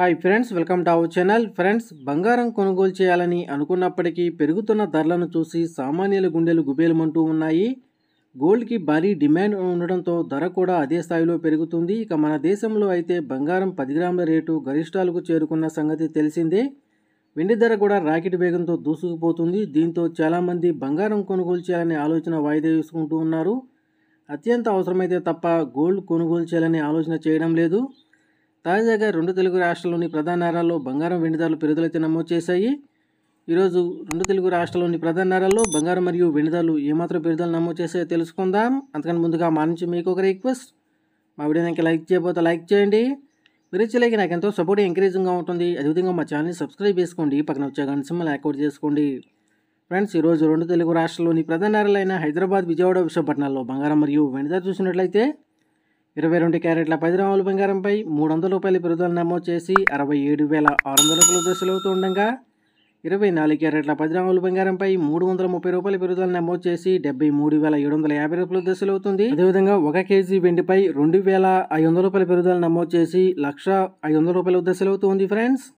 hi friends welcome to our channel friends బంగారం కొనుగోలు చేయాలని అనుకున్నప్పటికీ పెరుగుతున్న ధరలను చూసి సామాన్యుల గుండెలు గుబేలుమంటూ ఉన్నాయి గోల్డ్కి భారీ డిమాండ్ ఉండడంతో ధర కూడా అదే స్థాయిలో పెరుగుతుంది ఇక మన దేశంలో అయితే బంగారం పది గ్రాముల రేటు గరిష్టాలకు చేరుకున్న సంగతి తెలిసిందే వెండి ధర కూడా రాకెట్ వేగంతో దూసుకుపోతుంది దీంతో చాలామంది బంగారం కొనుగోలు చేయాలనే ఆలోచన వాయిదా వేసుకుంటూ ఉన్నారు అత్యంత అవసరమైతే తప్ప గోల్డ్ కొనుగోలు చేయాలనే ఆలోచన చేయడం లేదు తాజాగా రెండు తెలుగు రాష్ట్రాల్లోని ప్రధాన నగరాల్లో బంగారం వెండి ధరలు పెరుగుదలైతే నమోదు చేశాయి ఈరోజు రెండు తెలుగు రాష్ట్రాల్లోని ప్రధాన నగరాల్లో బంగారం మరియు వెండి ధరలు ఏమాత్రం పెరుగుదల నమోదు చేశాయో తెలుసుకుందాం అంతకంటే ముందుగా మా నుంచి మీకు ఒక రిక్వెస్ట్ మా నాకు లైక్ చేయబోతే లైక్ చేయండి మీరు ఇచ్చలేక నాకు ఎంతో సపోర్ట్ ఎంకరేజింగ్గా ఉంటుంది అదేవిధంగా మా ఛానల్ని సబ్స్క్రైబ్ చేసుకోండి పక్కన వచ్చే గంట సినిమాలు యాక్టివేట్ చేసుకోండి ఫ్రెండ్స్ ఈరోజు రెండు తెలుగు రాష్ట్రాల్లోని ప్రధాన నగరాలైన హైదరాబాద్ విజయవాడ విశాఖపట్నాల్లో బంగారం మరియు వెండిధర చూసినట్లయితే ఇరవై రెండు క్యారెట్ల పది గ్రాముల బంగారంపై మూడు వందల రూపాయల పెరుగుదల నమోదు చేసి అరవై ఏడు వేల ఆరు వందల రూపాయలు దశలవుతూ ఉండగా ఇరవై నాలుగు క్యారెట్ల పది గ్రాముల బంగారంపై మూడు వందల ముప్పై రూపాయల పెరుగుదల నమోదు చేసి డెబ్బై మూడు వేల ఏడు వందల యాభై రూపాయల దశలు అవుతుంది అదేవిధంగా ఒక కేజీ వెండిపై రెండు వేల ఐదు వందల రూపాయల పెరుగుదల నమోదు చేసి లక్ష ఐదు వందల రూపాయల దశలు అవుతుంది ఫ్రెండ్స్